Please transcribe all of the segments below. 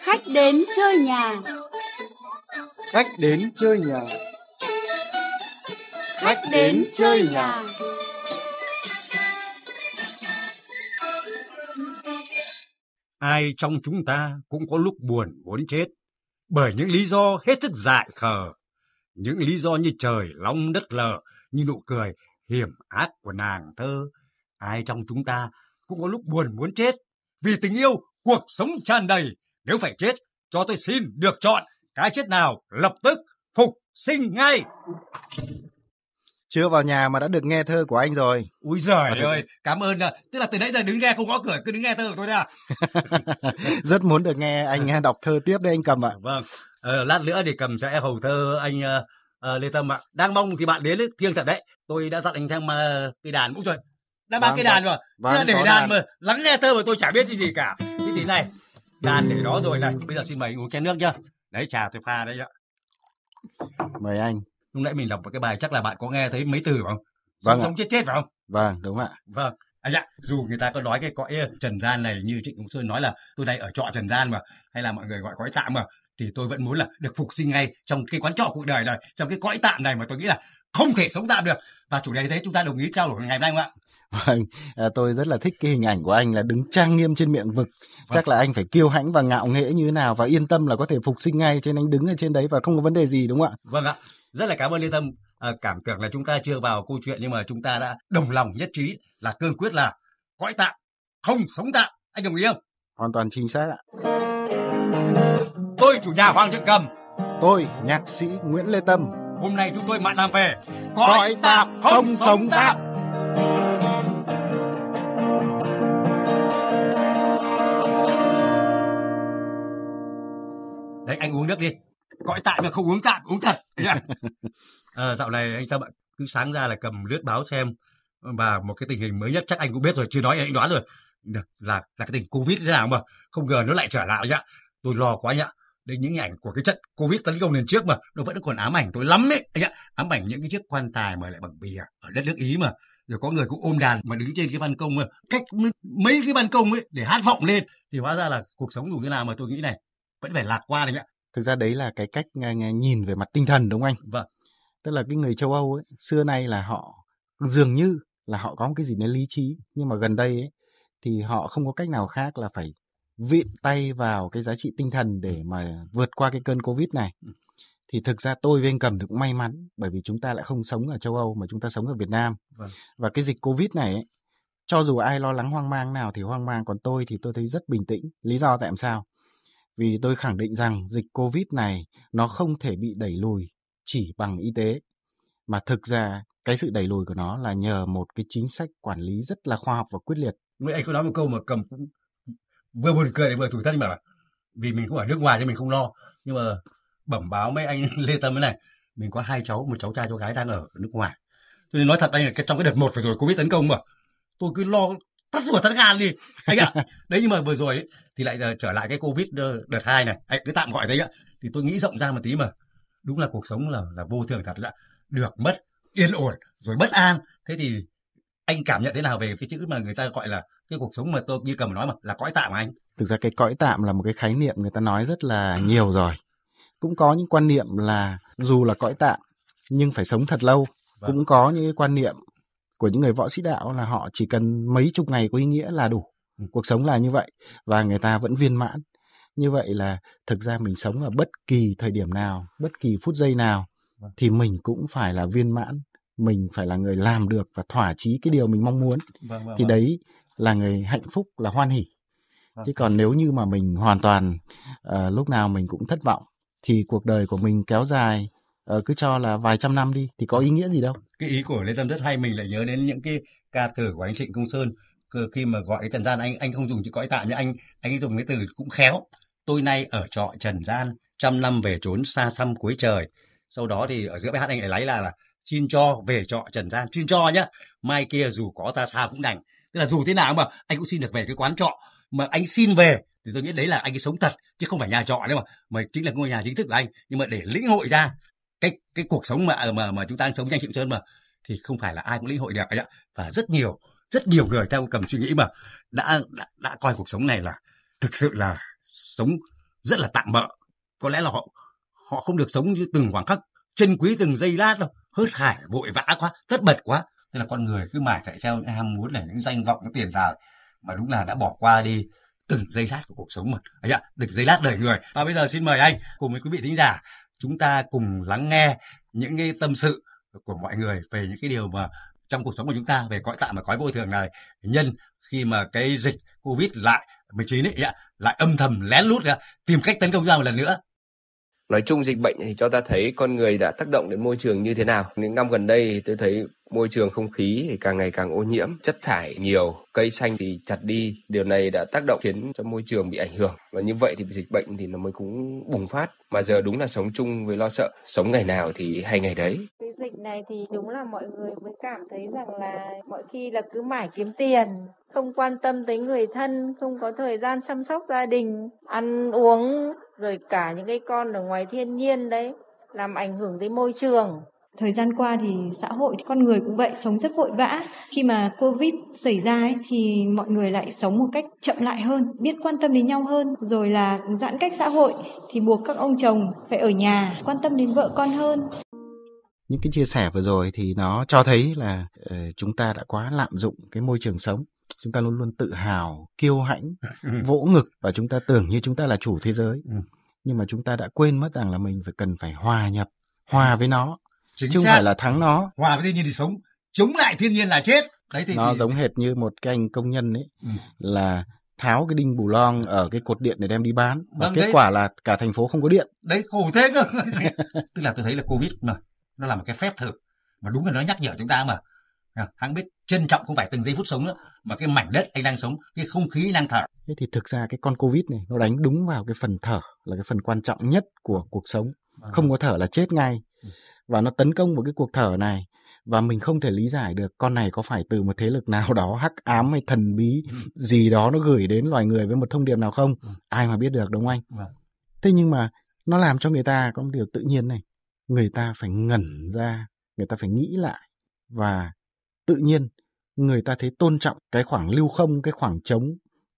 Khách đến chơi nhà Khách đến chơi nhà Khách đến chơi nhà Ai trong chúng ta cũng có lúc buồn muốn chết bởi những lý do hết sức dại khờ. Những lý do như trời long đất lở, như nụ cười hiểm ác của nàng thơ. Ai trong chúng ta cũng có lúc buồn muốn chết vì tình yêu cuộc sống tràn đầy, nếu phải chết, cho tôi xin được chọn, cái chết nào lập tức phục sinh ngay. Chưa vào nhà mà đã được nghe thơ của anh rồi. ui giời à, ơi, cảm ơn. À. Tức là từ nãy giờ đứng nghe không có cửa, cứ đứng nghe thơ của tôi đã. À? Rất muốn được nghe anh à, đọc thơ tiếp đấy anh Cầm ạ. Vâng, ờ, lát nữa thì Cầm sẽ hầu thơ anh uh, Lê Tâm ạ. Đang mong thì bạn đến thiêng thật đấy. Tôi đã dặn anh thêm uh, cây đàn cũng rồi. Đã mang vâng, cây đàn rồi. Vâng. vâng, để đàn, đàn mà lắng nghe thơ mà tôi chả biết gì gì cả chị tí này đàn để đó rồi này bây giờ xin mời uống chén nước nhá đấy trà tôi pha đấy ạ mời anh lúc nãy mình đọc một cái bài chắc là bạn có nghe thấy mấy từ không vâng sống, chết chết phải không vâng đúng ạ vâng À dạ, dù người ta có nói cái cõi trần gian này như Trịnh Công Sơn nói là tôi đây ở trọ trần gian mà hay là mọi người gọi cõi tạm mà thì tôi vẫn muốn là được phục sinh ngay trong cái quán trọ cuộc đời này, trong cái cõi tạm này mà tôi nghĩ là không thể sống tạm được. Và chủ đề thế chúng ta đồng ý trao đổi ngày hôm nay không ạ? Vâng, à, tôi rất là thích cái hình ảnh của anh là đứng trang nghiêm trên miệng vực. Vâng. Chắc là anh phải kiêu hãnh và ngạo nghễ như thế nào và yên tâm là có thể phục sinh ngay cho nên anh đứng ở trên đấy và không có vấn đề gì đúng không ạ? Vâng ạ. Rất là cảm ơn Lê Tâm. À, cảm tưởng là chúng ta chưa vào câu chuyện nhưng mà chúng ta đã đồng lòng nhất trí là cương quyết là cõi tạm, không sống tạm. Anh đồng ý không? Hoàn toàn chính xác ạ. Tôi chủ nhà Hoàng Trân Cầm. Tôi nhạc sĩ Nguyễn Lê Tâm. Hôm nay chúng tôi mạn làm về cõi, cõi tạm, không, không sống tạm. tạm. anh uống nước đi cõi tạm mà không uống tạm uống thật à, ờ, dạo này anh ta bạn cứ sáng ra là cầm lướt báo xem và một cái tình hình mới nhất chắc anh cũng biết rồi chưa nói anh đoán rồi là là cái tình covid thế nào mà không ngờ nó lại trở lại nhá tôi lo quá nhá đây những ảnh của cái trận covid tấn công lần trước mà nó vẫn còn ám ảnh tôi lắm ấy. anh ạ ám ảnh những cái chiếc quan tài mà lại bằng bìa ở đất nước ý mà rồi có người cũng ôm đàn mà đứng trên cái ban công mà cách mấy cái ban công ấy để hát vọng lên thì hóa ra là cuộc sống dù thế nào mà tôi nghĩ này vẫn phải lạc quan đấy ạ thực ra đấy là cái cách à, nhìn về mặt tinh thần đúng không anh vâng tức là cái người châu âu ấy xưa nay là họ dường như là họ có một cái gì đấy lý trí nhưng mà gần đây ấy thì họ không có cách nào khác là phải vịn tay vào cái giá trị tinh thần để mà vượt qua cái cơn covid này ừ. thì thực ra tôi với anh cầm thì cũng may mắn bởi vì chúng ta lại không sống ở châu âu mà chúng ta sống ở việt nam vâng. và cái dịch covid này ấy, cho dù ai lo lắng hoang mang nào thì hoang mang còn tôi thì tôi thấy rất bình tĩnh lý do tại sao vì tôi khẳng định rằng dịch COVID này nó không thể bị đẩy lùi chỉ bằng y tế. Mà thực ra cái sự đẩy lùi của nó là nhờ một cái chính sách quản lý rất là khoa học và quyết liệt. Nguyễn Anh có nói một câu mà cầm cũng vừa buồn cười vừa thủi thất nhưng mà vì mình cũng ở nước ngoài cho mình không lo nhưng mà bẩm báo mấy anh Lê Tâm thế này mình có hai cháu một cháu trai cháu gái đang ở nước ngoài tôi nói thật anh là cái trong cái đợt một vừa rồi covid tấn công mà tôi cứ lo tắt ruột tắt gan đi anh ạ đấy nhưng mà vừa rồi ấy, thì lại ờ, trở lại cái covid ờ, đợt hai này anh cứ tạm gọi đấy ạ thì tôi nghĩ rộng ra một tí mà đúng là cuộc sống là là vô thường thật là được mất yên ổn rồi bất an thế thì anh cảm nhận thế nào về cái chữ mà người ta gọi là cái cuộc sống mà tôi như cầm nói mà là cõi tạm anh thực ra cái cõi tạm là một cái khái niệm người ta nói rất là nhiều rồi cũng có những quan niệm là dù là cõi tạm nhưng phải sống thật lâu vâng. cũng có những cái quan niệm của những người võ sĩ đạo là họ chỉ cần mấy chục ngày có ý nghĩa là đủ ừ. cuộc sống là như vậy và người ta vẫn viên mãn như vậy là thực ra mình sống ở bất kỳ thời điểm nào bất kỳ phút giây nào vâng. thì mình cũng phải là viên mãn mình phải là người làm được và thỏa chí cái điều mình mong muốn vâng, vâng, thì vâng. đấy là người hạnh phúc là hoan hỉ vâng. chứ còn nếu như mà mình hoàn toàn uh, lúc nào mình cũng thất vọng thì cuộc đời của mình kéo dài uh, cứ cho là vài trăm năm đi thì có ý nghĩa gì đâu cái ý của lê tâm rất hay mình lại nhớ đến những cái ca từ của anh trịnh công sơn khi mà gọi cái trần gian anh anh không dùng chữ cõi tạm nhưng anh anh dùng cái từ cũng khéo tôi nay ở trọ trần gian trăm năm về trốn xa xăm cuối trời sau đó thì ở giữa bài hát anh lại lấy là, là xin cho về trọ trần gian xin cho nhá mai kia dù có ta xa cũng đành tức là dù thế nào mà anh cũng xin được về cái quán trọ mà anh xin về thì tôi nghĩ đấy là anh ấy sống thật chứ không phải nhà trọ đâu mà mà chính là ngôi nhà chính thức của anh nhưng mà để lĩnh hội ra cái cái cuộc sống mà mà mà chúng ta đang sống nhanh chịu sơn mà thì không phải là ai cũng lĩnh hội được ạ và rất nhiều rất nhiều người theo cầm suy nghĩ mà đã, đã đã coi cuộc sống này là thực sự là sống rất là tạm bỡ có lẽ là họ họ không được sống như từng khoảng khắc chân quý từng giây lát đâu hớt hải vội vã quá tất bật quá thế là con người cứ mải chạy theo những ham muốn này những danh vọng những tiền tài mà đúng là đã bỏ qua đi từng giây lát của cuộc sống mà ấy ạ từng giây lát đời người và bây giờ xin mời anh cùng với quý vị thính giả chúng ta cùng lắng nghe những cái tâm sự của mọi người về những cái điều mà trong cuộc sống của chúng ta về cõi tạm và cõi vô thường này nhân khi mà cái dịch covid lại 19 ấy lại âm thầm lén lút ra, tìm cách tấn công ra một lần nữa nói chung dịch bệnh thì cho ta thấy con người đã tác động đến môi trường như thế nào những năm gần đây tôi thấy môi trường không khí thì càng ngày càng ô nhiễm, chất thải nhiều, cây xanh thì chặt đi, điều này đã tác động khiến cho môi trường bị ảnh hưởng và như vậy thì dịch bệnh thì nó mới cũng bùng phát. Mà giờ đúng là sống chung với lo sợ, sống ngày nào thì hay ngày đấy. Cái dịch này thì đúng là mọi người mới cảm thấy rằng là mọi khi là cứ mãi kiếm tiền, không quan tâm tới người thân, không có thời gian chăm sóc gia đình, ăn uống rồi cả những cái con ở ngoài thiên nhiên đấy làm ảnh hưởng tới môi trường Thời gian qua thì xã hội, con người cũng vậy, sống rất vội vã. Khi mà Covid xảy ra ấy, thì mọi người lại sống một cách chậm lại hơn, biết quan tâm đến nhau hơn. Rồi là giãn cách xã hội thì buộc các ông chồng phải ở nhà, quan tâm đến vợ con hơn những cái chia sẻ vừa rồi thì nó cho thấy là uh, chúng ta đã quá lạm dụng cái môi trường sống chúng ta luôn luôn tự hào kiêu hãnh vỗ ngực và chúng ta tưởng như chúng ta là chủ thế giới ừ. nhưng mà chúng ta đã quên mất rằng là mình phải cần phải hòa nhập hòa với nó Chính chứ không phải là thắng nó hòa với thiên nhiên thì sống chống lại thiên nhiên là chết đấy thì nó thì... giống hệt như một cái anh công nhân ấy ừ. là tháo cái đinh bù lon ở cái cột điện để đem đi bán và vâng, kết đấy. quả là cả thành phố không có điện đấy khổ thế cơ tức là tôi thấy là covid mà nó là một cái phép thử mà đúng là nó nhắc nhở chúng ta mà à, hắn biết trân trọng không phải từng giây phút sống nữa mà cái mảnh đất anh đang sống cái không khí đang thở thế thì thực ra cái con covid này nó đánh đúng vào cái phần thở là cái phần quan trọng nhất của cuộc sống à. không có thở là chết ngay ừ và nó tấn công vào cái cuộc thở này và mình không thể lý giải được con này có phải từ một thế lực nào đó hắc ám hay thần bí gì đó nó gửi đến loài người với một thông điệp nào không ừ. ai mà biết được đúng không anh vâng. thế nhưng mà nó làm cho người ta có một điều tự nhiên này người ta phải ngẩn ra người ta phải nghĩ lại và tự nhiên người ta thấy tôn trọng cái khoảng lưu không cái khoảng trống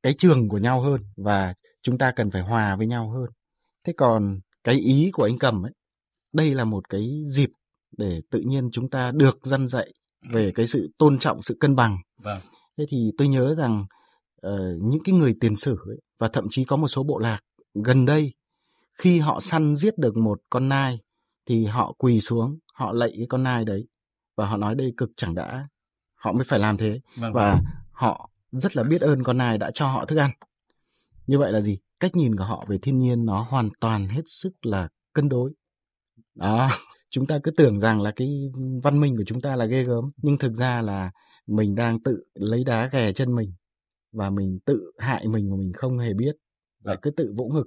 cái trường của nhau hơn và chúng ta cần phải hòa với nhau hơn thế còn cái ý của anh cầm ấy đây là một cái dịp để tự nhiên chúng ta được dân dạy ừ. về cái sự tôn trọng sự cân bằng vâng. thế thì tôi nhớ rằng uh, những cái người tiền sử ấy, và thậm chí có một số bộ lạc gần đây khi họ săn giết được một con nai thì họ quỳ xuống họ lạy cái con nai đấy và họ nói đây cực chẳng đã họ mới phải làm thế vâng, và vâng. họ rất là biết ơn con nai đã cho họ thức ăn như vậy là gì cách nhìn của họ về thiên nhiên nó hoàn toàn hết sức là cân đối đó chúng ta cứ tưởng rằng là cái văn minh của chúng ta là ghê gớm nhưng thực ra là mình đang tự lấy đá ghè chân mình và mình tự hại mình mà mình không hề biết vâng. lại cứ tự vỗ ngực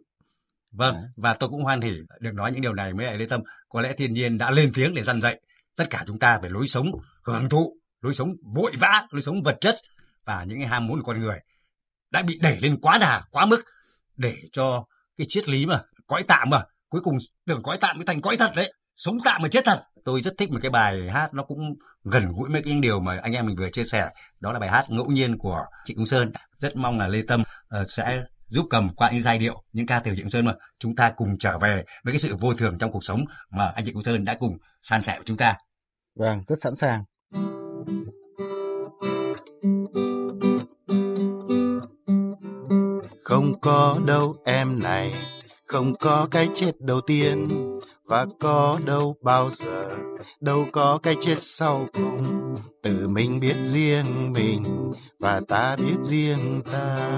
vâng à. và tôi cũng hoan hỉ được nói những điều này mới lại lê tâm có lẽ thiên nhiên đã lên tiếng để dằn dạy tất cả chúng ta về lối sống hưởng thụ lối sống vội vã lối sống vật chất và những cái ham muốn của con người đã bị đẩy lên quá đà quá mức để cho cái triết lý mà cõi tạm mà cuối cùng tưởng cõi tạm mới thành cõi thật đấy sống tạm mà chết thật tôi rất thích một cái bài hát nó cũng gần gũi mấy cái điều mà anh em mình vừa chia sẻ đó là bài hát ngẫu nhiên của chị công sơn rất mong là lê tâm uh, sẽ giúp cầm qua những giai điệu những ca từ trịnh công sơn mà chúng ta cùng trở về với cái sự vô thường trong cuộc sống mà anh chị công sơn đã cùng san sẻ với chúng ta vâng rất sẵn sàng không có đâu em này không có cái chết đầu tiên và có đâu bao giờ đâu có cái chết sau cùng tự mình biết riêng mình và ta biết riêng ta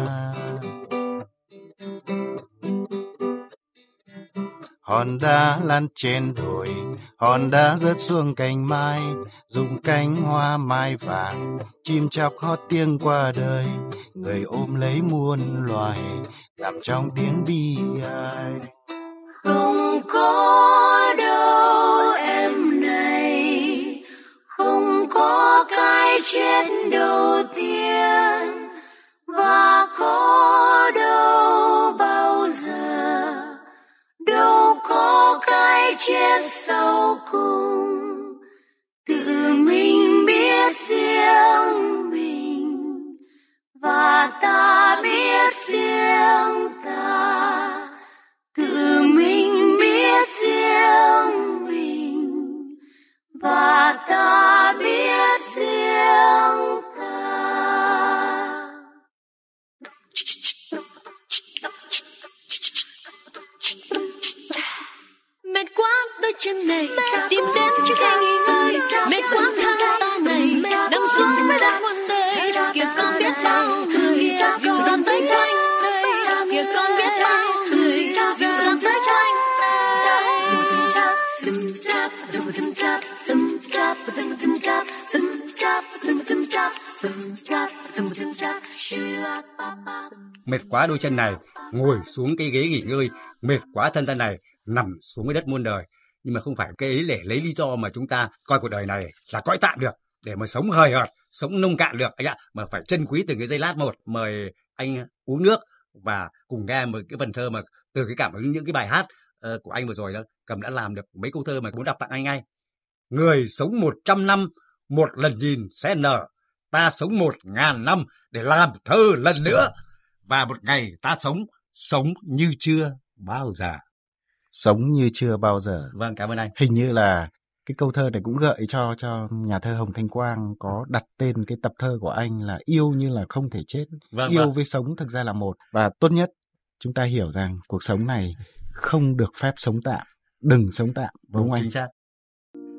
hòn đá lăn trên đồi hòn đá rớt xuống cành mai dùng cánh hoa mai vàng chim chóc hót tiếng qua đời người ôm lấy muôn loài nằm trong tiếng bi ai không có đâu em này không có cái chết đầu tiên và có đâu chia sâu cùng tự mình biết riêng mình và ta biết riêng ta tự mình biết riêng mình và ta biết riêng ta. đôi chân này tìm đến trước khi nghỉ ngơi mệt quá tháng ta này đâm xuống mới đã muôn đời kìa con biết bao người dịu dàng tới quanh kìa con biết bao người dịu dàng tới quanh Dum tap, Mệt quá đôi chân này, ngồi xuống cái ghế nghỉ ngơi, mệt quá thân thân này, nằm xuống với đất muôn đời nhưng mà không phải cái ấy để lấy lý do mà chúng ta coi cuộc đời này là cõi tạm được để mà sống hời hợt sống nông cạn được anh ạ mà phải trân quý từng cái giây lát một mời anh uống nước và cùng nghe một cái phần thơ mà từ cái cảm ứng những cái bài hát uh, của anh vừa rồi đó cầm đã làm được mấy câu thơ mà muốn đọc tặng anh ngay người sống một trăm năm một lần nhìn sẽ nở ta sống một ngàn năm để làm thơ lần nữa và một ngày ta sống sống như chưa bao giờ sống như chưa bao giờ. Vâng, cảm ơn anh. Hình như là cái câu thơ này cũng gợi cho cho nhà thơ Hồng Thanh Quang có ừ. đặt tên cái tập thơ của anh là yêu như là không thể chết, vâng, yêu vâng. với sống thực ra là một và tốt nhất chúng ta hiểu rằng cuộc sống này không được phép sống tạm, đừng sống tạm đúng vâng, không anh? Chính xác.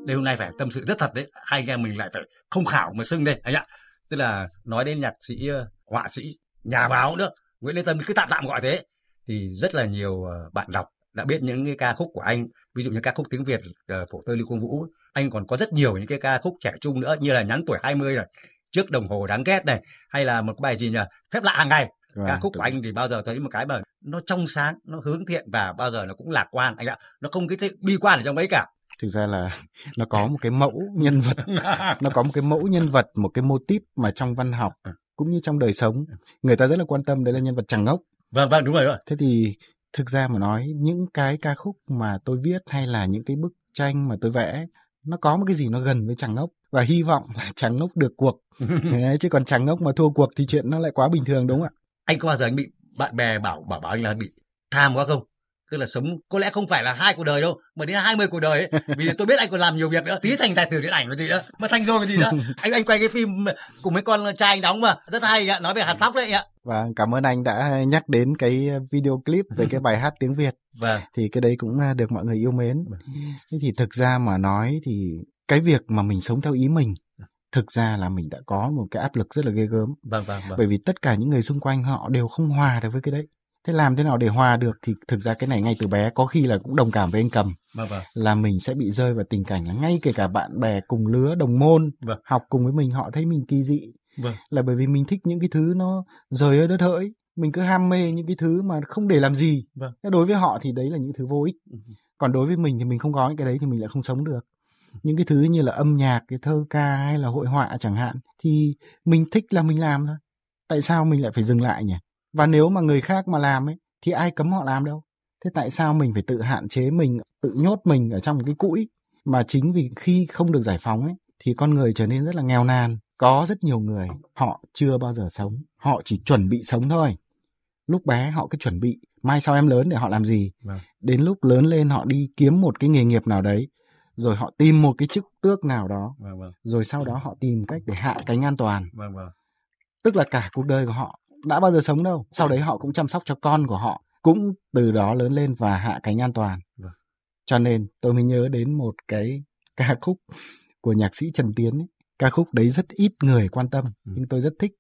Đây hôm nay phải tâm sự rất thật đấy, hai anh em mình lại phải không khảo mà xưng đây anh ạ. Tức là nói đến nhạc sĩ, ờ, họa sĩ, nhà báo nữa, Nguyễn Lê Tâm cứ tạm tạm gọi thế thì rất là nhiều ờ, bạn đọc đã biết những cái ca khúc của anh ví dụ như ca khúc tiếng Việt phổ ờ, tơ Lưu Quang Vũ anh còn có rất nhiều những cái ca khúc trẻ trung nữa như là nhắn tuổi 20 rồi trước đồng hồ đáng ghét này hay là một cái bài gì nhỉ phép lạ hàng ngày à, ca khúc đúng. của anh thì bao giờ thấy một cái mà nó trong sáng nó hướng thiện và bao giờ nó cũng lạc quan anh ạ nó không cái bi quan ở trong ấy cả thực ra là nó có một cái mẫu nhân vật nó có một cái mẫu nhân vật một cái mô típ mà trong văn học ừ. cũng như trong đời sống người ta rất là quan tâm đấy là nhân vật chàng ngốc vâng vâng đúng rồi, đúng rồi. thế thì thực ra mà nói những cái ca khúc mà tôi viết hay là những cái bức tranh mà tôi vẽ nó có một cái gì nó gần với chàng ngốc và hy vọng là chàng ngốc được cuộc Đấy, chứ còn chàng ngốc mà thua cuộc thì chuyện nó lại quá bình thường đúng không ạ anh có bao giờ anh bị bạn bè bảo bảo bảo anh là bị tham quá không tức là sống có lẽ không phải là hai cuộc đời đâu mà đến hai mươi cuộc đời ấy vì tôi biết anh còn làm nhiều việc nữa tí thành tài tử điện ảnh cái gì nữa mà thành rồi cái gì nữa anh anh quay cái phim cùng mấy con trai anh đóng mà rất hay ạ nói về hạt tóc đấy ạ và vâng, cảm ơn anh đã nhắc đến cái video clip về cái bài hát tiếng Việt. Vâng. Thì cái đấy cũng à, được mọi người yêu mến. Vâng. Thế thì thực ra mà nói thì cái việc mà mình sống theo ý mình thực ra là mình đã có một cái áp lực rất là ghê gớm. Vâng, vâng, vâng. Bởi vì tất cả những người xung quanh họ đều không hòa được với cái đấy. Thế làm thế nào để hòa được thì thực ra cái này ngay từ bé có khi là cũng đồng cảm với anh Cầm. Vâng, vâng. Là mình sẽ bị rơi vào tình cảnh là ngay kể cả bạn bè cùng lứa, đồng môn, vâng. học cùng với mình họ thấy mình kỳ dị vâng. là bởi vì mình thích những cái thứ nó rời ơi đất hỡi mình cứ ham mê những cái thứ mà không để làm gì vâng. đối với họ thì đấy là những thứ vô ích ừ. còn đối với mình thì mình không có những cái đấy thì mình lại không sống được ừ. những cái thứ như là âm nhạc cái thơ ca hay là hội họa chẳng hạn thì mình thích là mình làm thôi tại sao mình lại phải dừng lại nhỉ và nếu mà người khác mà làm ấy thì ai cấm họ làm đâu thế tại sao mình phải tự hạn chế mình tự nhốt mình ở trong một cái cũi mà chính vì khi không được giải phóng ấy thì con người trở nên rất là nghèo nàn có rất nhiều người họ chưa bao giờ sống họ chỉ chuẩn bị sống thôi lúc bé họ cứ chuẩn bị mai sau em lớn để họ làm gì vâng. đến lúc lớn lên họ đi kiếm một cái nghề nghiệp nào đấy rồi họ tìm một cái chức tước nào đó vâng, vâng. rồi sau đó họ tìm cách để hạ cánh an toàn vâng, vâng. tức là cả cuộc đời của họ đã bao giờ sống đâu sau đấy họ cũng chăm sóc cho con của họ cũng từ đó lớn lên và hạ cánh an toàn vâng. cho nên tôi mới nhớ đến một cái ca khúc của nhạc sĩ trần tiến ấy, ca khúc đấy rất ít người quan tâm ừ. nhưng tôi rất thích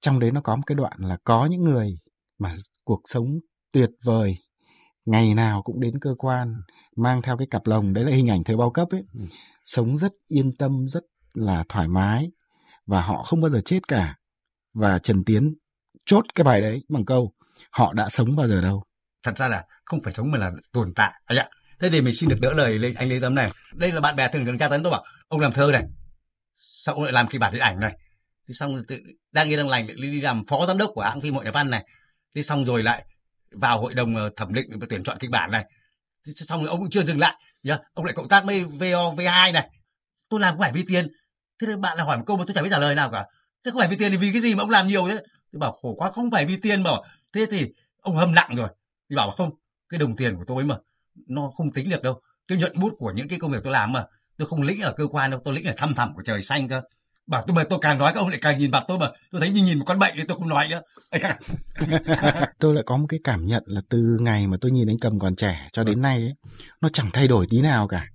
trong đấy nó có một cái đoạn là có những người mà cuộc sống tuyệt vời ngày nào cũng đến cơ quan mang theo cái cặp lồng đấy là hình ảnh thời bao cấp ấy ừ. sống rất yên tâm rất là thoải mái và họ không bao giờ chết cả và trần tiến chốt cái bài đấy bằng câu họ đã sống bao giờ đâu thật ra là không phải sống mà là tồn tại anh ạ thế thì mình xin được đỡ lời anh lê tâm này đây là bạn bè thường thường tra tấn tôi bảo ông làm thơ này xã hội làm kịch bản điện ảnh này thì xong rồi tự đang yên đang lành lại đi làm phó giám đốc của hãng phim hội nhà văn này đi xong rồi lại vào hội đồng ờ, thẩm định và tuyển chọn kịch bản này thì xong rồi ông cũng chưa dừng lại nhá ông lại cộng tác với vov 2 này tôi làm không phải vì tiền thế nên bạn là hỏi một câu mà tôi chẳng biết trả lời nào cả thế không phải vì tiền thì vì cái gì mà ông làm nhiều thế tôi bảo khổ quá không phải vì tiền mà thế thì ông hâm nặng rồi thì bảo không cái đồng tiền của tôi mà nó không tính được đâu cái nhuận bút của những cái công việc tôi làm mà tôi không lĩnh ở cơ quan đâu tôi lĩnh ở thăm thẳm của trời xanh cơ bảo tôi mà tôi càng nói các ông lại càng nhìn mặt tôi mà tôi thấy như nhìn một con bệnh thì tôi không nói nữa tôi lại có một cái cảm nhận là từ ngày mà tôi nhìn anh cầm còn trẻ cho đến vâng. nay ấy, nó chẳng thay đổi tí nào cả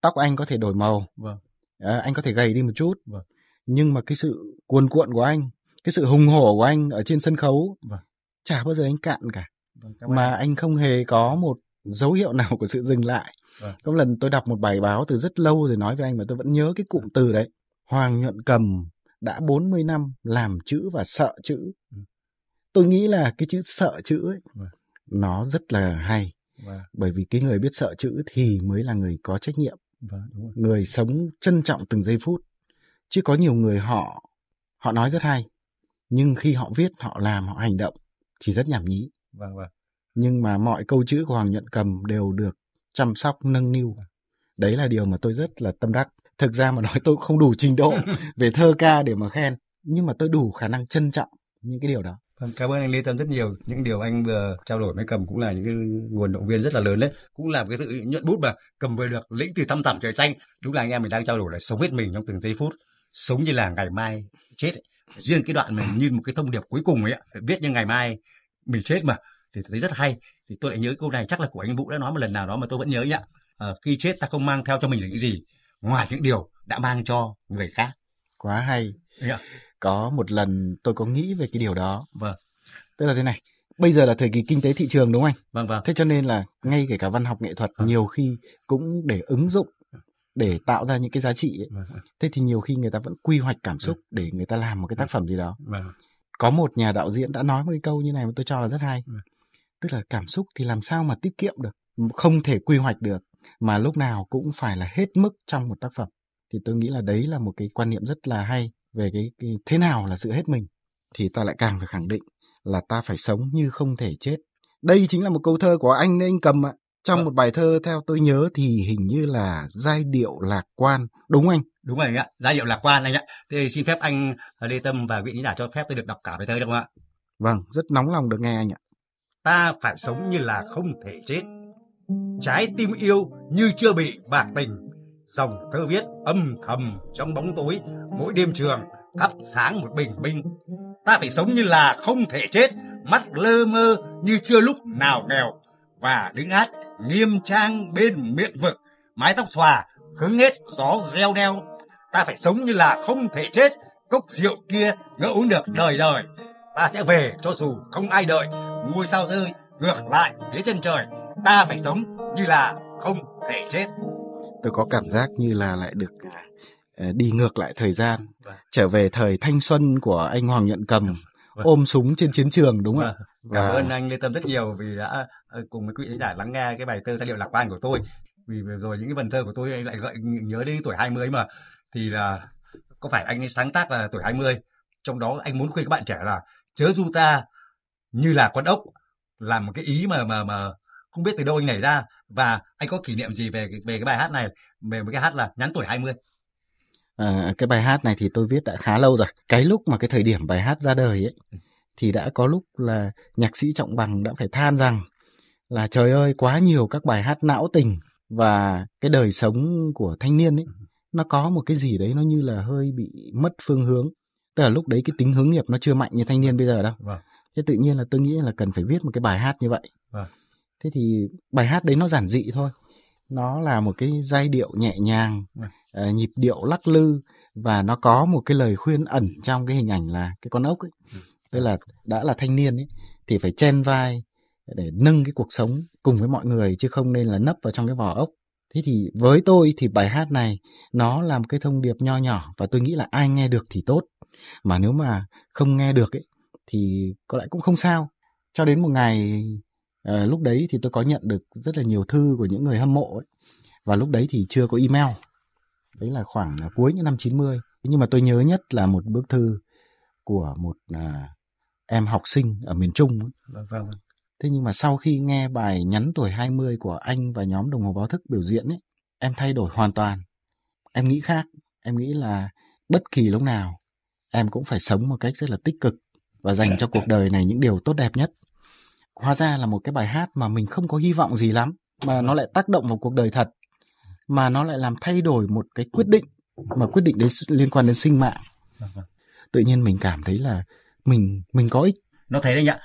tóc anh có thể đổi màu vâng. à, anh có thể gầy đi một chút vâng. nhưng mà cái sự cuồn cuộn của anh cái sự hùng hổ của anh ở trên sân khấu vâng. chả bao giờ anh cạn cả vâng, mà anh. anh không hề có một dấu hiệu nào của sự dừng lại. À. Có lần tôi đọc một bài báo từ rất lâu rồi nói với anh mà tôi vẫn nhớ cái cụm từ đấy. Hoàng Nhuận Cầm đã 40 năm làm chữ và sợ chữ. Ừ. Tôi nghĩ là cái chữ sợ chữ ấy à. nó rất là hay. À. Bởi vì cái người biết sợ chữ thì mới là người có trách nhiệm. À, người sống trân trọng từng giây phút. Chứ có nhiều người họ họ nói rất hay nhưng khi họ viết, họ làm, họ hành động thì rất nhảm nhí. Vâng vâng nhưng mà mọi câu chữ của Hoàng Nhuận Cầm đều được chăm sóc nâng niu. Đấy là điều mà tôi rất là tâm đắc. Thực ra mà nói tôi cũng không đủ trình độ về thơ ca để mà khen, nhưng mà tôi đủ khả năng trân trọng những cái điều đó. Vâng, cảm ơn anh Lê Tâm rất nhiều. Những điều anh vừa trao đổi với Cầm cũng là những cái nguồn động viên rất là lớn đấy. Cũng là cái sự nhuận bút mà Cầm vừa được lĩnh từ thăm thẳm trời xanh. Đúng là anh em mình đang trao đổi là sống hết mình trong từng giây phút. Sống như là ngày mai chết. Riêng cái đoạn mình như một cái thông điệp cuối cùng ấy, viết như ngày mai mình chết mà thì thấy rất hay thì tôi lại nhớ câu này chắc là của anh vũ đã nói một lần nào đó mà tôi vẫn nhớ ạ à, ờ, khi chết ta không mang theo cho mình những gì ngoài những điều đã mang cho người khác quá hay yeah. có một lần tôi có nghĩ về cái điều đó vâng tức là thế này bây giờ là thời kỳ kinh tế thị trường đúng không anh vâng vâng thế cho nên là ngay kể cả văn học nghệ thuật vâng. nhiều khi cũng để ứng dụng để tạo ra những cái giá trị ấy. Vâng. vâng. thế thì nhiều khi người ta vẫn quy hoạch cảm vâng. xúc vâng. để người ta làm một cái tác vâng. phẩm gì đó có một nhà đạo diễn đã nói một cái câu như này mà tôi cho là rất hay tức là cảm xúc thì làm sao mà tiết kiệm được không thể quy hoạch được mà lúc nào cũng phải là hết mức trong một tác phẩm thì tôi nghĩ là đấy là một cái quan niệm rất là hay về cái, cái thế nào là sự hết mình thì ta lại càng phải khẳng định là ta phải sống như không thể chết đây chính là một câu thơ của anh nên anh cầm ạ trong vâng. một bài thơ theo tôi nhớ thì hình như là giai điệu lạc quan đúng anh đúng rồi ạ giai điệu lạc quan anh ạ thì xin phép anh ờ, lê tâm và vị khán giả cho phép tôi được đọc cả bài thơ được không ạ vâng rất nóng lòng được nghe anh ạ ta phải sống như là không thể chết. Trái tim yêu như chưa bị bạc tình, dòng thơ viết âm thầm trong bóng tối, mỗi đêm trường thắp sáng một bình minh. Ta phải sống như là không thể chết, mắt lơ mơ như chưa lúc nào nghèo, và đứng hát nghiêm trang bên miệng vực, mái tóc xòa, hứng hết gió reo đeo. Ta phải sống như là không thể chết, cốc rượu kia ngỡ uống được đời đời. Ta sẽ về cho dù không ai đợi, ngôi sao rơi ngược lại phía chân trời ta phải sống như là không thể chết tôi có cảm giác như là lại được à, à, đi ngược lại thời gian vâng. trở về thời thanh xuân của anh Hoàng Nhuận Cầm vâng. ôm súng trên chiến trường đúng không ạ? Vâng. Cảm ơn anh Lê Tâm rất nhiều vì đã ờ, cùng với quý khán giả lắng nghe cái bài thơ giai điệu lạc quan của tôi. Vì rồi những cái vần thơ của tôi anh lại gợi nhớ đến tuổi 20 mà thì là có phải anh ấy sáng tác là tuổi 20 trong đó anh muốn khuyên các bạn trẻ là chớ du ta như là con ốc làm một cái ý mà mà mà không biết từ đâu anh nảy ra và anh có kỷ niệm gì về về cái bài hát này về một cái hát là nhắn tuổi 20 à, cái bài hát này thì tôi viết đã khá lâu rồi cái lúc mà cái thời điểm bài hát ra đời ấy ừ. thì đã có lúc là nhạc sĩ trọng bằng đã phải than rằng là trời ơi quá nhiều các bài hát não tình và cái đời sống của thanh niên ấy ừ. nó có một cái gì đấy nó như là hơi bị mất phương hướng tức là lúc đấy cái tính hướng nghiệp nó chưa mạnh như thanh niên bây giờ đâu vâng thế tự nhiên là tôi nghĩ là cần phải viết một cái bài hát như vậy à. thế thì bài hát đấy nó giản dị thôi nó là một cái giai điệu nhẹ nhàng à. uh, nhịp điệu lắc lư và nó có một cái lời khuyên ẩn trong cái hình ảnh là cái con ốc ấy à. tức là đã là thanh niên ấy thì phải chen vai để nâng cái cuộc sống cùng với mọi người chứ không nên là nấp vào trong cái vỏ ốc thế thì với tôi thì bài hát này nó là một cái thông điệp nho nhỏ và tôi nghĩ là ai nghe được thì tốt mà nếu mà không nghe được ấy thì có lẽ cũng không sao cho đến một ngày à, lúc đấy thì tôi có nhận được rất là nhiều thư của những người hâm mộ ấy. và lúc đấy thì chưa có email đấy là khoảng là cuối những năm 90 nhưng mà tôi nhớ nhất là một bức thư của một à, em học sinh ở miền Trung vâng, vâng. thế nhưng mà sau khi nghe bài nhắn tuổi 20 của anh và nhóm đồng hồ báo thức biểu diễn ấy em thay đổi hoàn toàn em nghĩ khác em nghĩ là bất kỳ lúc nào em cũng phải sống một cách rất là tích cực và dành dạ, cho cuộc dạ. đời này những điều tốt đẹp nhất hóa ra là một cái bài hát mà mình không có hy vọng gì lắm mà nó lại tác động vào cuộc đời thật mà nó lại làm thay đổi một cái quyết định mà quyết định đến liên quan đến sinh mạng dạ, vâng. tự nhiên mình cảm thấy là mình mình có ích nó thấy đấy nhá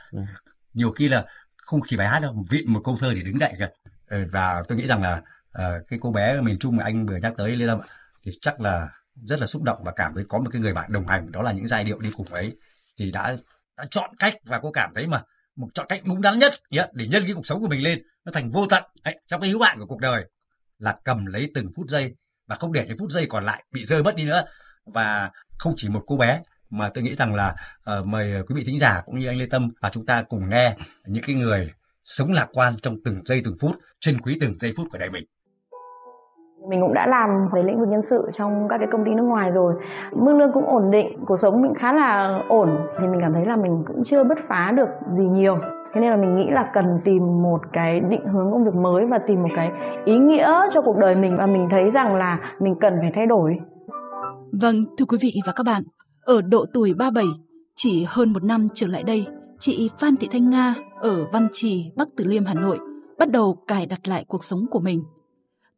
nhiều khi là không chỉ bài hát đâu vị một câu thơ để đứng dậy kìa ờ, và tôi nghĩ rằng là ờ, cái cô bé miền trung mà anh vừa nhắc tới lê lâm thì chắc là rất là xúc động và cảm thấy có một cái người bạn đồng hành đó là những giai điệu đi cùng ấy thì đã, đã chọn cách và cô cảm thấy mà một chọn cách đúng đắn nhất để nhân cái cuộc sống của mình lên nó thành vô tận Đấy, trong cái hữu hạn của cuộc đời là cầm lấy từng phút giây và không để cái phút giây còn lại bị rơi mất đi nữa và không chỉ một cô bé mà tôi nghĩ rằng là uh, mời quý vị thính giả cũng như anh Lê Tâm và chúng ta cùng nghe những cái người sống lạc quan trong từng giây từng phút trân quý từng giây phút của đời mình mình cũng đã làm về lĩnh vực nhân sự trong các cái công ty nước ngoài rồi mức lương cũng ổn định cuộc sống mình khá là ổn thì mình cảm thấy là mình cũng chưa bứt phá được gì nhiều thế nên là mình nghĩ là cần tìm một cái định hướng công việc mới và tìm một cái ý nghĩa cho cuộc đời mình và mình thấy rằng là mình cần phải thay đổi vâng thưa quý vị và các bạn ở độ tuổi 37 chỉ hơn một năm trở lại đây chị Phan Thị Thanh Nga ở Văn Trì Bắc Từ Liêm Hà Nội bắt đầu cài đặt lại cuộc sống của mình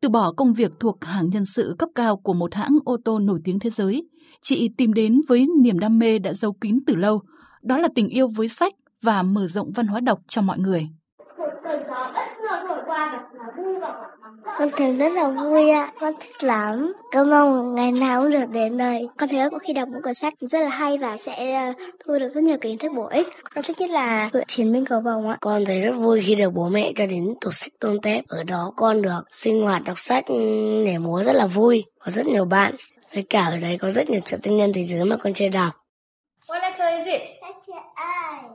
từ bỏ công việc thuộc hàng nhân sự cấp cao của một hãng ô tô nổi tiếng thế giới, chị tìm đến với niềm đam mê đã giấu kín từ lâu, đó là tình yêu với sách và mở rộng văn hóa đọc cho mọi người. Một cơn gió bất ngờ thổi qua mặt nó vui vào con thấy rất là vui ạ, à. con thích lắm. Con mong ngày nào cũng được đến đây. Con thấy có khi đọc một cuốn sách rất là hay và sẽ ờ, thu được rất nhiều kiến thức bổ ích. Con thích nhất là Huyện Chiến binh cầu vồng ạ. Con thấy rất vui khi được bố mẹ cho đến tủ sách tôn tép. Ở đó con được sinh hoạt đọc sách ừ, nhảy múa rất là vui. Có rất nhiều bạn. Với cả ở đấy có rất nhiều chuyện tinh nhân thế giới mà con chưa đọc. What letter is it?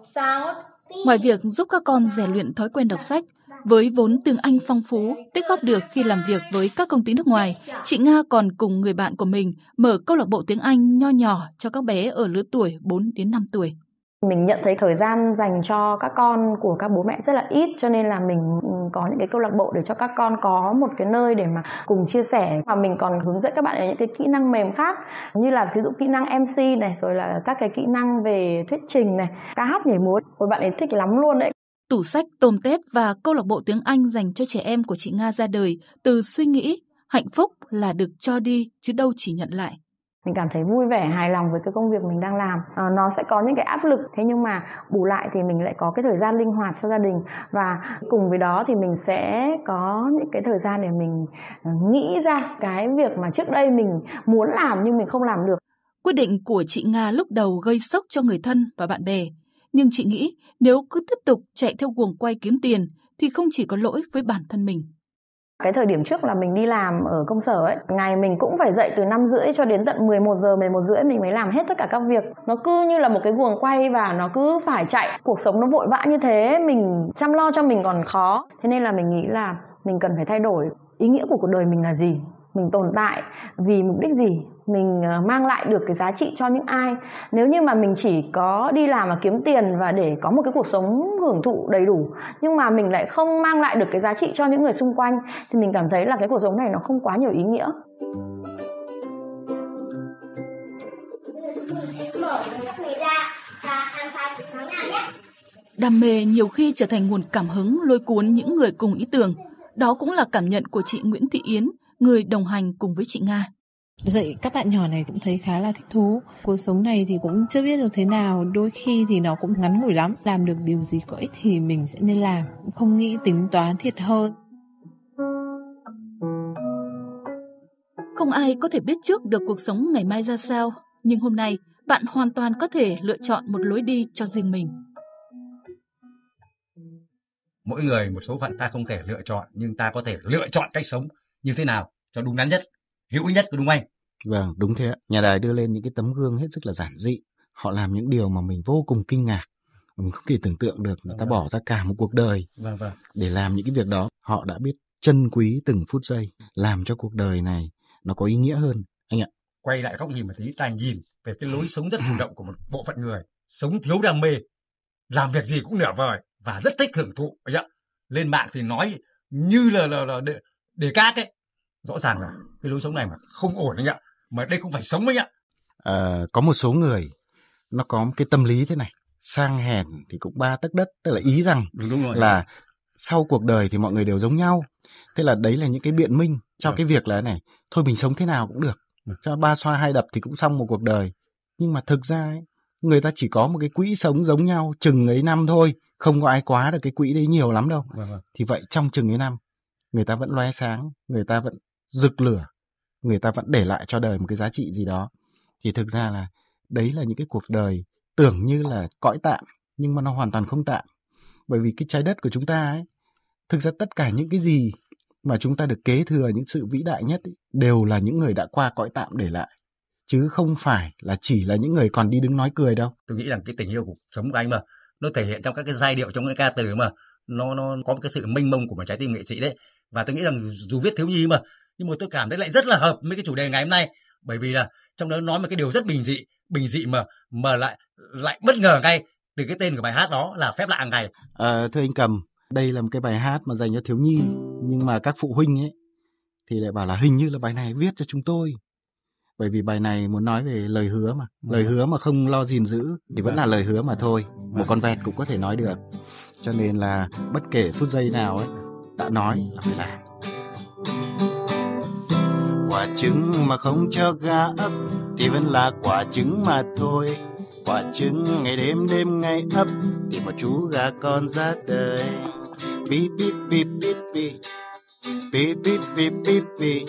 Sound. Ngoài việc giúp các con rèn luyện thói quen đọc sách, với vốn tiếng Anh phong phú, tích góp được khi làm việc với các công ty nước ngoài, chị Nga còn cùng người bạn của mình mở câu lạc bộ tiếng Anh nho nhỏ cho các bé ở lứa tuổi 4 đến 5 tuổi. Mình nhận thấy thời gian dành cho các con của các bố mẹ rất là ít cho nên là mình ừ, có những cái câu lạc bộ để cho các con có một cái nơi để mà cùng chia sẻ và mình còn hướng dẫn các bạn ở những cái kỹ năng mềm khác như là ví dụ kỹ năng MC này rồi là các cái kỹ năng về thuyết trình này, ca hát nhảy múa. Ôi bạn ấy thích lắm luôn đấy. Tủ sách tôm tép và câu lạc bộ tiếng Anh dành cho trẻ em của chị Nga ra đời từ suy nghĩ hạnh phúc là được cho đi chứ đâu chỉ nhận lại mình cảm thấy vui vẻ hài lòng với cái công việc mình đang làm à, nó sẽ có những cái áp lực thế nhưng mà bù lại thì mình lại có cái thời gian linh hoạt cho gia đình và cùng với đó thì mình sẽ có những cái thời gian để mình ờ, nghĩ ra cái việc mà trước đây mình muốn làm nhưng mình không làm được quyết định của chị nga lúc đầu gây sốc cho người thân và bạn bè nhưng chị nghĩ nếu cứ tiếp tục chạy theo guồng quay kiếm tiền thì không chỉ có lỗi với bản thân mình. Cái thời điểm trước là mình đi làm ở công sở ấy, ngày mình cũng phải dậy từ 5 rưỡi cho đến tận 11 giờ, 11 rưỡi mình mới làm hết tất cả các việc. Nó cứ như là một cái guồng quay và nó cứ phải chạy. Cuộc sống nó vội vã như thế, mình chăm lo cho mình còn khó. Thế nên là mình nghĩ là mình cần phải thay đổi ý nghĩa của cuộc đời mình là gì, mình tồn tại vì mục đích gì mình ờ, mang lại được cái giá trị cho những ai nếu như mà mình chỉ có đi làm và kiếm tiền và để có một cái cuộc sống hưởng thụ đầy đủ nhưng mà mình lại không mang lại được cái giá trị cho những người xung quanh thì mình cảm thấy là cái cuộc sống này nó không quá nhiều ý nghĩa Đam mê nhiều khi trở thành nguồn cảm hứng lôi cuốn những người cùng ý tưởng. Đó cũng là cảm nhận của chị Nguyễn Thị Yến, người đồng hành cùng với chị Nga dạy các bạn nhỏ này cũng thấy khá là thích thú cuộc sống này thì cũng chưa biết được thế nào đôi khi thì nó cũng ngắn ngủi lắm làm được điều gì có ích thì mình sẽ nên làm không nghĩ tính toán thiệt hơn không ai có thể biết trước được cuộc sống ngày mai ra sao nhưng hôm nay bạn hoàn toàn có thể lựa chọn một lối đi cho riêng mình mỗi người một số phận ta không thể lựa chọn nhưng ta có thể lựa chọn cách sống như thế nào cho đúng đắn nhất hữu nhất của đúng anh vâng đúng thế ạ nhà đài đưa lên những cái tấm gương hết sức là giản dị họ làm những điều mà mình vô cùng kinh ngạc mình không thể tưởng tượng được người ta vâng. bỏ ra cả một cuộc đời vâng, vâng. để làm những cái việc đó họ đã biết trân quý từng phút giây làm cho cuộc đời này nó có ý nghĩa hơn anh ạ quay lại góc nhìn một tí ta nhìn về cái lối sống rất chủ động của một bộ phận người sống thiếu đam mê làm việc gì cũng nửa vời và rất thích hưởng thụ dạ lên mạng thì nói như là là, là đề, đề các ấy rõ ràng là cái lối sống này mà không ổn anh ạ mà đây không phải sống anh ạ à, có một số người nó có một cái tâm lý thế này sang hèn thì cũng ba tấc đất tức là ý rằng đúng, đúng rồi. là sau cuộc đời thì mọi người đều giống nhau thế là đấy là những cái biện minh cho ừ. cái việc là này thôi mình sống thế nào cũng được cho ba xoa hai đập thì cũng xong một cuộc đời nhưng mà thực ra ấy, người ta chỉ có một cái quỹ sống giống nhau chừng ấy năm thôi không có ai quá được cái quỹ đấy nhiều lắm đâu vâng, vâng. thì vậy trong chừng ấy năm người ta vẫn loé sáng người ta vẫn rực lửa người ta vẫn để lại cho đời một cái giá trị gì đó thì thực ra là đấy là những cái cuộc đời tưởng như là cõi tạm nhưng mà nó hoàn toàn không tạm bởi vì cái trái đất của chúng ta ấy thực ra tất cả những cái gì mà chúng ta được kế thừa những sự vĩ đại nhất ấy, đều là những người đã qua cõi tạm để lại chứ không phải là chỉ là những người còn đi đứng nói cười đâu tôi nghĩ rằng cái tình yêu của sống của anh mà nó thể hiện trong các cái giai điệu trong cái ca từ mà nó nó có một cái sự mênh mông của một trái tim nghệ sĩ đấy và tôi nghĩ rằng dù viết thiếu nhi mà nhưng mà tôi cảm thấy lại rất là hợp với cái chủ đề ngày hôm nay bởi vì là trong đó nói một cái điều rất bình dị bình dị mà mà lại lại bất ngờ ngay từ cái tên của bài hát đó là phép lạ ngày à, thưa anh cầm đây là một cái bài hát mà dành cho thiếu nhi nhưng mà các phụ huynh ấy thì lại bảo là hình như là bài này viết cho chúng tôi bởi vì bài này muốn nói về lời hứa mà vâng. lời hứa mà không lo gìn giữ thì vẫn là vâng. lời hứa mà thôi một vâng. con vẹt cũng có thể nói được cho nên là bất kể phút giây nào ấy đã nói là phải làm quả trứng mà không cho gà ấp thì vẫn là quả trứng mà thôi quả trứng ngày đêm đêm ngày ấp thì một chú gà con ra đời bí bí bí bí bí bí bí bí bí bí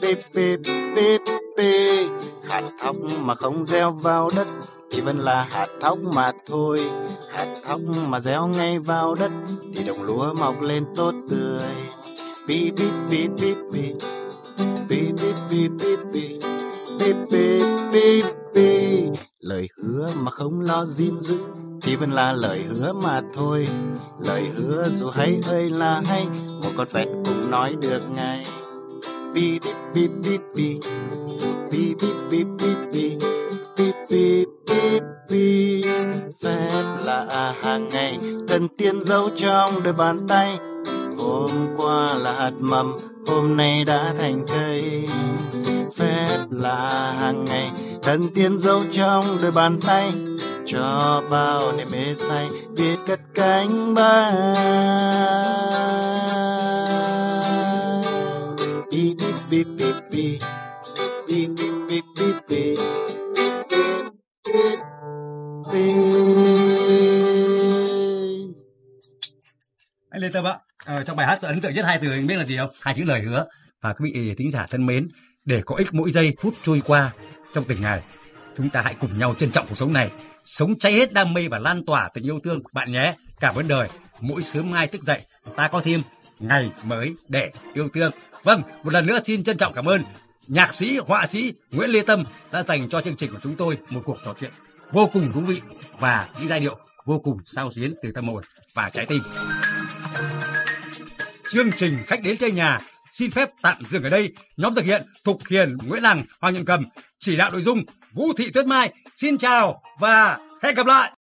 bí bí bí bí hạt thóc mà không gieo vào đất thì vẫn là hạt thóc mà thôi hạt thóc mà gieo ngay vào đất thì đồng lúa mọc lên tốt tươi bí bí bí bí bí beep beep beep beep beep beep beep beep lời hứa mà không lo gìn giữ thì vẫn là lời hứa mà thôi lời hứa dù hay ơi là hay một con vẹt cũng nói được ngay beep beep beep beep beep beep beep beep beep beep beep beep beep phép là hàng ngày cần tiền giấu trong đôi bàn tay hôm qua là hạt mầm hôm nay đã thành cây phép là hàng ngày thần tiên giấu trong đôi bàn tay cho bao niềm mê say biết cất cánh bay bi bi bi bi bi bi bi bi bi bi bi bi anh Lê Tâm ạ à, trong bài hát ấn tượng nhất hai từ anh biết là gì không hai chữ lời hứa và quý vị tính giả thân mến để có ích mỗi giây phút trôi qua trong từng ngày chúng ta hãy cùng nhau trân trọng cuộc sống này sống cháy hết đam mê và lan tỏa tình yêu thương của bạn nhé cảm ơn đời mỗi sớm mai thức dậy ta có thêm ngày mới để yêu thương vâng một lần nữa xin trân trọng cảm ơn nhạc sĩ họa sĩ Nguyễn Lê Tâm đã dành cho chương trình của chúng tôi một cuộc trò chuyện vô cùng thú vị và những giai điệu vô cùng sao xuyến từ tâm hồn và trái tim. Chương trình khách đến chơi nhà xin phép tạm dừng ở đây. Nhóm thực hiện Thục Hiền, Nguyễn Lằng, Hoàng Nhân Cầm, chỉ đạo nội dung Vũ Thị Tuyết Mai. Xin chào và hẹn gặp lại.